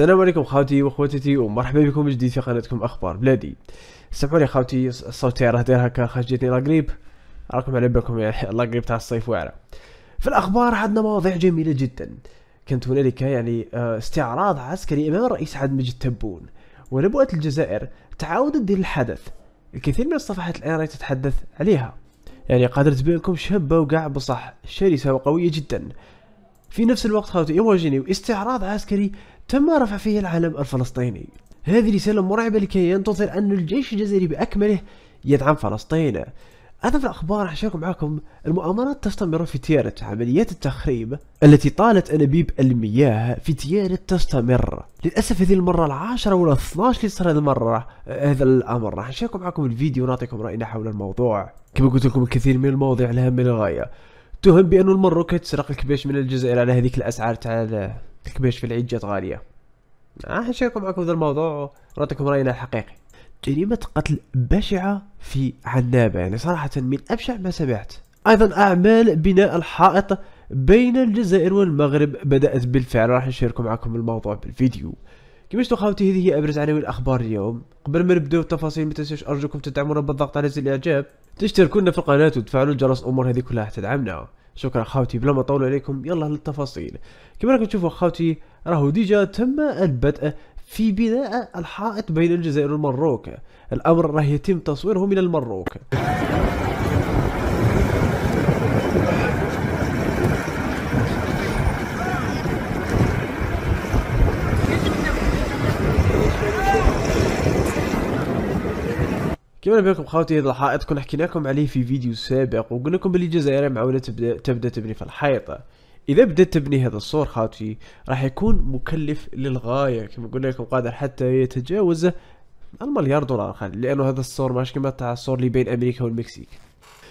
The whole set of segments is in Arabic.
السلام عليكم خاوتي واخواتي ومرحبا بكم جديد في قناتكم اخبار بلادي سمعوني خاوتي الصوت تاعي راه داير هكا خاش جاتني لاكريب راكم على بالكم يعني لاغريب تاع الصيف واعره في الاخبار عندنا مواضيع جميله جدا كانت هنالك يعني آه، استعراض عسكري امام الرئيس عاد مجد تبون ونبوءة الجزائر تعاودت دير الحدث الكثير من الصفحات الان تتحدث عليها يعني قادر تبين لكم شابه وكاع بصح شرسه وقويه جدا في نفس الوقت خاوتي يواجهني استعراض عسكري تم رفع فيه العلم الفلسطيني هذه رسالة مرعبة لكي ينتظر أن الجيش الجزائري بأكمله يدعم فلسطين هذا في الأخبار أشارك معكم المؤامرات تستمر في تيارة عمليات التخريب التي طالت أنابيب المياه في تيارة تستمر للأسف هذه المرة العاشرة ولا 12 اللي صار هذه المرة آه، هذا الأمر راح نشارك معكم الفيديو ونعطيكم رأينا حول الموضوع كما قلت لكم الكثير من المواضيع الهامة للغاية اتهم بانه المروكه كتسرق الكباش من الجزائر على هذيك الاسعار تاع الكباش في العيد جات غاليه راح آه، نشاركوا معكم هذا الموضوع ونعطيكم راينا الحقيقي جريمة قتل بشعة في عنابة يعني صراحة من أبشع ما سمعت أيضا أعمال بناء الحائط بين الجزائر والمغرب بدأت بالفعل راح نشارك معكم الموضوع بالفيديو كما شفتوا خاوتي هذه هي ابرز عناوين الاخبار اليوم قبل ما نبداو التفاصيل ما تنسوش ارجوكم تدعمونا بالضغط على زر الاعجاب تشتركونا في القناه وتفعلوا الجرس امور هذه كلها تدعمنا شكرا اخوتي بلا ما اطول عليكم يلا للتفاصيل كما راكم تشوفوا اخوتي راهو ديجا تم البدء في بناء الحائط بين الجزائر والمروك الامر راه يتم تصويره من المروك كملنا بكم خاوتي هذا الحائط كنا حكينا لكم عليه في فيديو سابق وقلنا لكم باللي الجزائر معولة تبدا تبدا تبني في الحائط اذا بدات تبني هذا السور خاوتي راح يكون مكلف للغايه كما قلنا لكم قادر حتى يتجاوز المليار دولار خالي لانه هذا السور ماشي كما تاع السور اللي بين امريكا والمكسيك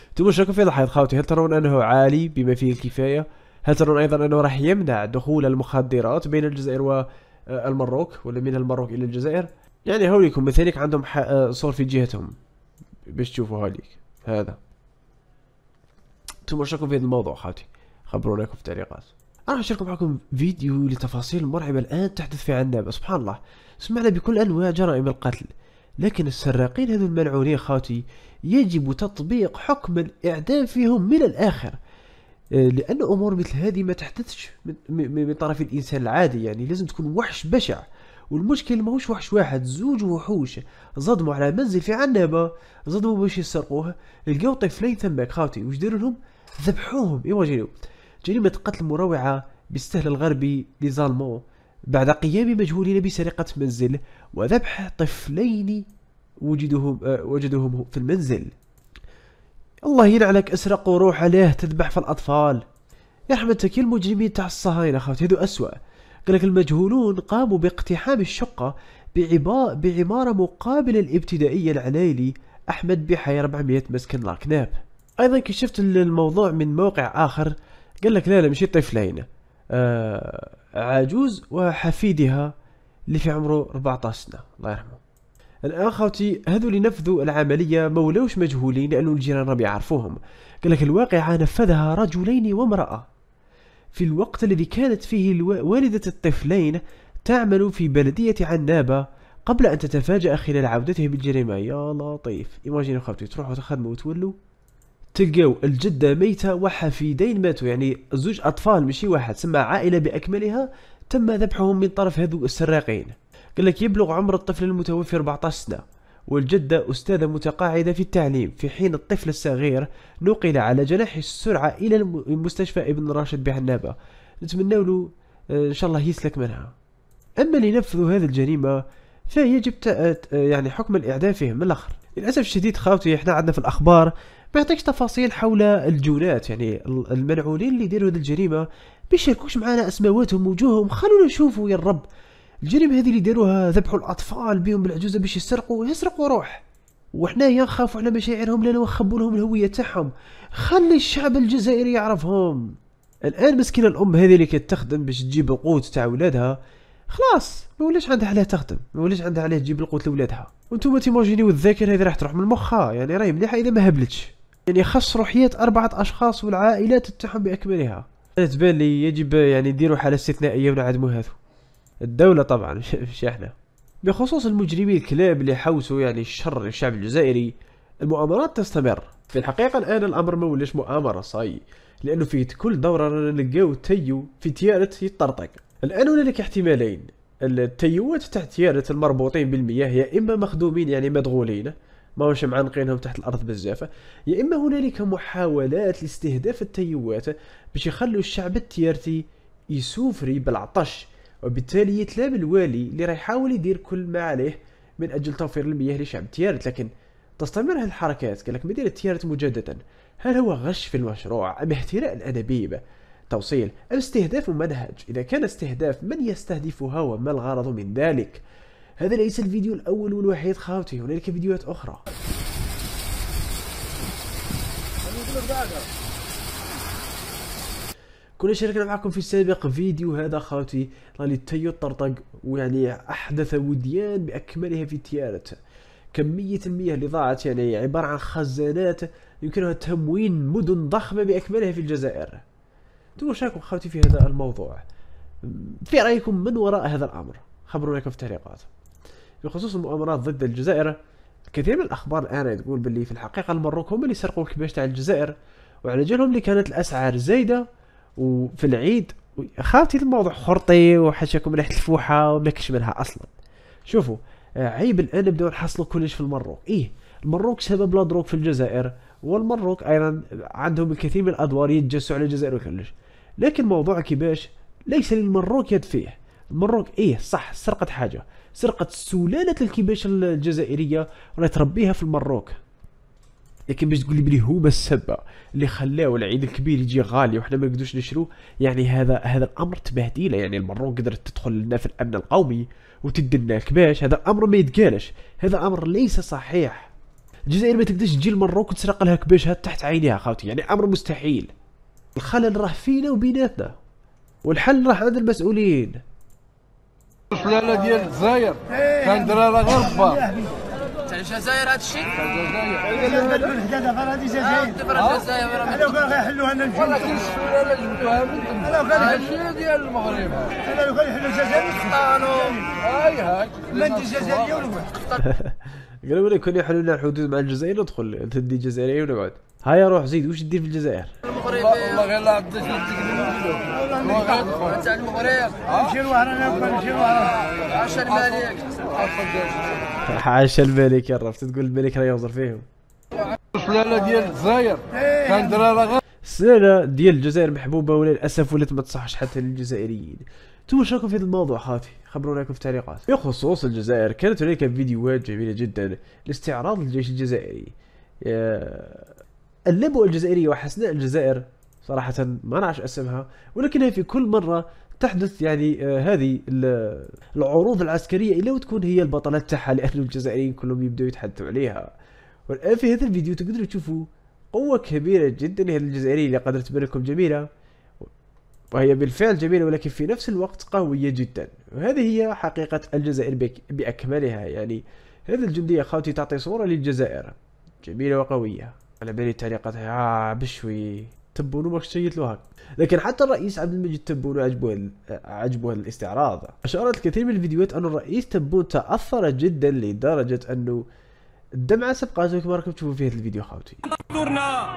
انتم شراكم في هذا الحائط خاوتي هل ترون انه عالي بما فيه الكفايه هل ترون ايضا انه راح يمنع دخول المخدرات بين الجزائر والمروك آه، ولا من المروك الى الجزائر يعني هوليكم مثلك عندهم آه، صور في جهتهم باش تشوفوها ليك هذا انتم واش راكم في هذا الموضوع خاوتي خبرونا في التعليقات انا راح نشارك معكم فيديو لتفاصيل مرعبه الان تحدث في عنابه سبحان الله سمعنا بكل انواع جرائم القتل لكن السراقين هذو الملعونين خاوتي يجب تطبيق حكم الاعدام فيهم من الاخر آه، لان امور مثل هذه ما تحدثش من طرف الانسان العادي يعني لازم تكون وحش بشع والمشكل ماهوش وحش واحد زوج وحوش صدموا على منزل في عنابة صدموا باش يسرقوه لقاو طفلين تماك خاوتي واش داروا لهم ذبحوهم ايوا جريو جريمة قتل مروعة بالسهل الغربي ليزالمون بعد قيام مجهولين بسرقة منزل وذبح طفلين وجدوهم آه، وجدوهم في المنزل الله يلعنك اسرقوا روح عليه تذبح في الاطفال يا رحمتك المجرمين تاع الصهاينة خاوتي هذو اسوأ قال لك المجهولون قاموا باقتحام الشقة بعمارة مقابلة الابتدائية العليلي أحمد بحي 400 مسكن لاكناب أيضا كشفت الموضوع من موقع آخر قال لك لا لا مش طفلين آه عجوز وحفيدها اللي في عمره 14 سنة الله يرحمه الان خوتي هذو اللي نفذوا العمليه ما مجهولين لانه الجيران راهم يعرفوهم قال لك الواقعه نفذها رجلين وامراه في الوقت الذي كانت فيه والدة الطفلين تعمل في بلدية عنابة قبل أن تتفاجأ خلال عودته بالجريمة يا لطيف إيماجين خوتي تروحوا تخدموا وتولوا تلقاو الجدة ميتة وحفيدين ماتوا يعني زوج أطفال مشي واحد سمع عائلة بأكملها تم ذبحهم من طرف هذو السراقين قال لك يبلغ عمر الطفل المتوفي 14 سنة والجدة أستاذة متقاعدة في التعليم في حين الطفل الصغير نقل على جناح السرعة إلى المستشفى ابن راشد بعنابة نتمنى له آه، إن شاء الله يسلك منها أما لنفذ هذه الجريمة فيجب آه، آه، يعني حكم الإعدام من الآخر للأسف الشديد خاوتي احنا عندنا في الأخبار ما يعطيكش تفاصيل حول الجونات يعني الملعونين اللي داروا هذه الجريمة بيشاركوش معنا أسماواتهم وجوههم خلونا نشوفوا يا الرب الجريمه هذه اللي داروها ذبحوا الاطفال بهم العجوزه باش يسرقوا يسرقوا روح وحنايا نخافوا على مشاعرهم لان نخبوا لهم الهويه تاعهم خلي الشعب الجزائري يعرفهم الان مسكينه الام هذه اللي كتخدم باش تجيب القوت تاع ولادها خلاص ما ولاش عندها علاه تخدم ما ولاش عندها علاه تجيب القوت لولادها وانتم تيماجينيو الذاكره هذه راح تروح من مخها يعني راهي مليحه اذا ما هبلتش يعني خص روحيه اربعه اشخاص والعائلات تاعهم باكملها تبان لي يجب يعني نديروا حاله استثنائيه ونعدموا هذو الدولة طبعا مش احنا بخصوص المجرمي الكلاب اللي حوسوا يعني الشر الشعب الجزائري المؤامرات تستمر في الحقيقة الآن الأمر ما ولاش مؤامرة صاي لأنه في كل دورة رانا نلقاو تيو في تيارة يطرطق الآن هنالك احتمالين التيوات تحت تيارة المربوطين بالمياه يا إما مخدومين يعني مدغولين ماهوش معنقينهم تحت الارض بزاف يا اما هنالك محاولات لاستهداف التيوات باش يخلوا الشعب التيارتي يسوفري بالعطش وبالتالي يتلام الوالي اللي راه يحاول يدير كل ما عليه من اجل توفير المياه لشعب تيارت لكن تستمر هذه الحركات كلك مدينة تيارت مجددا هل هو غش في المشروع ام احتراء الانابيب توصيل ام استهداف منهج اذا كان استهداف من يستهدفها وما الغرض من ذلك هذا ليس الفيديو الاول والوحيد خاوتي هنالك فيديوهات اخرى كنا شاركنا معكم في السابق فيديو هذا خاوتي راني تيو طرطق ويعني احدث وديان باكملها في تيارته كمية المياه اللي ضاعت يعني عبارة عن خزانات يمكنها تموين مدن ضخمة بأكملها في الجزائر انتم واش رايكم خاوتي في هذا الموضوع في رأيكم من وراء هذا الأمر خبرونا لكم في التعليقات بخصوص المؤامرات ضد الجزائر كثير من الأخبار الآن تقول باللي في الحقيقة المروك هم اللي سرقوا الكباش تاع الجزائر وعلى جالهم اللي كانت الأسعار زايدة وفي العيد خالتي الموضوع خرطي وحشاكم ريحه الفوحه وما منها اصلا شوفوا عيب الان نبداو نحصلوا كلش في المروك ايه المروك سبب لا في الجزائر والمروك ايضا عندهم الكثير من الادوار يتجسوا على الجزائر وكلش لكن موضوع كيفاش ليس للمروك يد فيه المروك ايه صح سرقت حاجه سرقت سلاله الكباش الجزائريه اللي تربيها في المروك لكن باش تقول لي بلي هو السبه اللي خلاه العيد الكبير يجي غالي وحنا ما نقدروش نشروه يعني هذا هذا الامر تبهديله يعني المرون قدرت تدخل لنا في الامن القومي لنا كباش هذا امر ما يتقالش هذا امر ليس صحيح الجزائر ما تقدرش تجي المروك وتسرق لها كباشها تحت عينيها خاوتي يعني امر مستحيل الخلل راه فينا وبيناتنا والحل راه عند المسؤولين الحلاله ديال الجزائر كان درارها غير الجزائر هذا الشيء الجزائر الجزائر الجزائر الجزائر الجزائر الجزائر انا الجزائر الجزائر لنا الجزائر الجزائر الجزائر الجزائر الجزائر اي هاك ما انت جزائري ولا قالوا لك كان يحلوا لنا الحدود مع الجزائر ندخل تدي جزائري ونقعد هيا روح زيد واش دير في الجزائر المغرب والله غير لا عبد تاع المغرب نمشي لوهران نمشي لوهران 10 مليك حاشا الملك عرفت تقول الملك راه يهضر فيهم السلاله ديال الجزائر كان دراري غير السلاله ديال الجزائر محبوبه وللأسف ولات ما تصحش حتى للجزائريين انتم واش راكم في هذا الموضوع خاتي خبرونا لكم في التعليقات بخصوص الجزائر كانت هناك فيديوهات جميله جدا لاستعراض الجيش الجزائري آه، اللبؤه الجزائريه وحسناء الجزائر صراحه ما نعرفش اسمها ولكنها في كل مره تحدث يعني آه، هذه العروض العسكريه الا وتكون هي البطله تاعها لان الجزائريين كلهم يبداو يتحدثوا عليها والان في هذا الفيديو تقدروا تشوفوا قوه كبيره جدا لهذه الجزائريه اللي قدرت تبان لكم جميله وهي بالفعل جميله ولكن في نفس الوقت قويه جدا وهذه هي حقيقه الجزائر باكملها يعني هذا الجنديه خاوتي تعطي صوره للجزائر جميله وقويه على بالي تعليقاتها آه بشوي تبونو ماكش شيت له هاك لكن حتى الرئيس عبد المجيد تبون عجبه عجبه الاستعراض أشارت الكثير من الفيديوهات أن الرئيس تبون تأثر جدا لدرجة أنه الدمعة سبقاتك ما راكم تشوفوا في هذا الفيديو خاوتي دورنا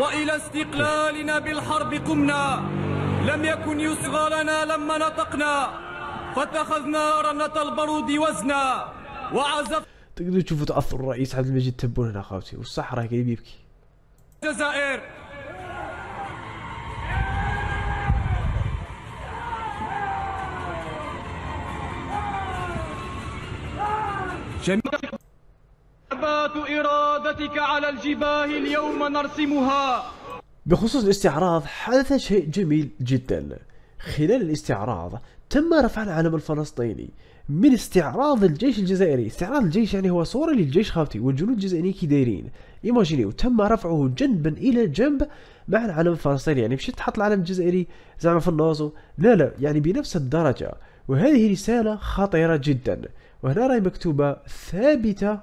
وإلى استقلالنا بالحرب قمنا لم يكن يصغى لنا لما نطقنا فاتخذنا رنة البرود وزنا وعزف تقدروا تشوفوا تأثر الرئيس عبد المجيد تبون هنا خاوتي والصح راه يبكي الجزائر جميع ثبات إرادتك على الجباه اليوم نرسمها بخصوص الاستعراض حدث شيء جميل جدا خلال الاستعراض تم رفع العلم الفلسطيني من استعراض الجيش الجزائري استعراض الجيش يعني هو صورة للجيش خاوتي والجنود الجزائريين كي دايرين ايماجينيو تم رفعه جنبا الى جنب مع العلم الفلسطيني يعني مش تحط العلم الجزائري زعما في النص لا لا يعني بنفس الدرجة وهذه رسالة خطيرة جدا وهنا راهي مكتوبه ثابته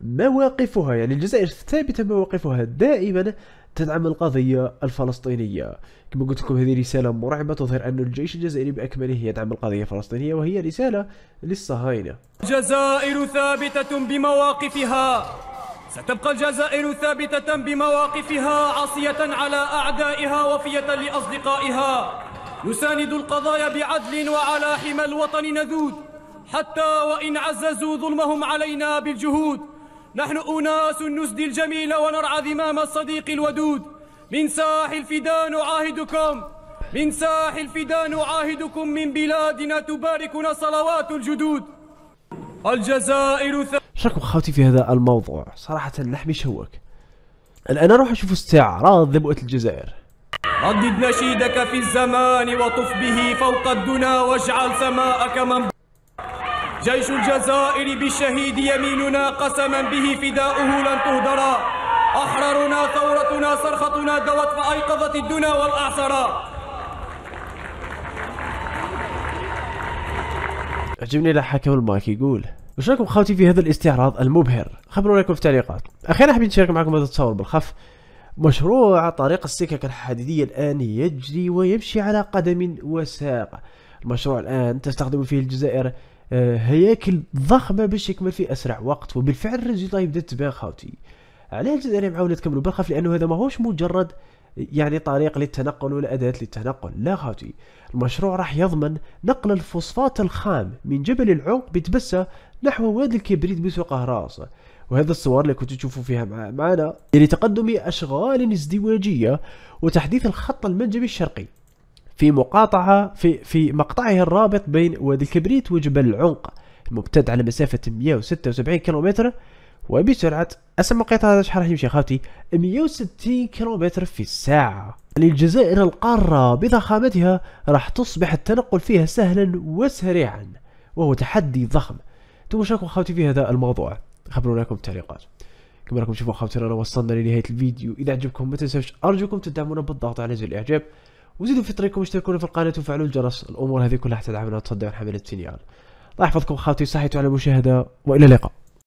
مواقفها يعني الجزائر ثابته مواقفها دائما تدعم القضية الفلسطينية كما قلت لكم هذه رسالة مرعبة تظهر أن الجيش الجزائري بأكمله يدعم القضية الفلسطينية وهي رسالة للصهاينة الجزائر ثابتة بمواقفها ستبقى الجزائر ثابتة بمواقفها عاصية على أعدائها وفية لأصدقائها نساند القضايا بعدل وعلى حمى الوطن نذود حتى وإن عززوا ظلمهم علينا بالجهود نحن أناس نسدي الجميل ونرعى ذمام الصديق الودود من ساح الفداء نعاهدكم من ساح الفداء نعاهدكم من بلادنا تباركنا صلوات الجدود الجزائر شاركوا خوتي في هذا الموضوع صراحة اللحم شوك الآن أروح أشوف استعراض ذبوة الجزائر ردد نشيدك في الزمان وطف به فوق الدنا واجعل سماءك من جيش الجزائر بالشهيد يميننا قسما به فداؤه لن تهدرا أحرارنا ثورتنا صرختنا دوت فأيقظت الدنا والأعصرا عجبني لا المايك يقول وش رايكم خاوتي في هذا الاستعراض المبهر خبروا رايكم في التعليقات اخيرا حبيت نشارك معكم هذا التصور بالخف مشروع طريق السكك الحديدية الآن يجري ويمشي على قدم وساق المشروع الآن تستخدم فيه الجزائر آه، هياكل ضخمه باش يكمل في اسرع وقت وبالفعل الريزولتا يبدا تبان خاوتي على الجزائر معاولة تكملوا بالخف لانه هذا ماهوش مجرد يعني طريق للتنقل ولا اداه للتنقل لا خاوتي المشروع راح يضمن نقل الفوسفات الخام من جبل العوق بتبسه نحو وادي الكبريت بسوق راس وهذا الصور اللي كنتوا تشوفوا فيها معنا تقدم اشغال ازدواجيه وتحديث الخط المنجمي الشرقي في مقاطعة في, في مقطعه الرابط بين وادي الكبريت وجبل العنق الممتد على مسافة 176 كيلومتر وبسرعة أسمى القطار هذا شحال راح يمشي خاوتي 160 كيلومتر في الساعة للجزائر القارة بضخامتها راح تصبح التنقل فيها سهلا وسريعا وهو تحدي ضخم انتم شاركوا خاوتي في هذا الموضوع خبرونا لكم التعليقات كما راكم تشوفوا خاوتي رانا وصلنا لنهاية الفيديو إذا عجبكم ما تنساوش أرجوكم تدعمونا بالضغط على زر الإعجاب وزيدوا في طريقكم اشتركونا في القناه وفعلوا الجرس الامور هذه كلها حتى حتدعمنا وتصدعون حمله سنيال الله يحفظكم خاوتي صحيتوا على المشاهده والى اللقاء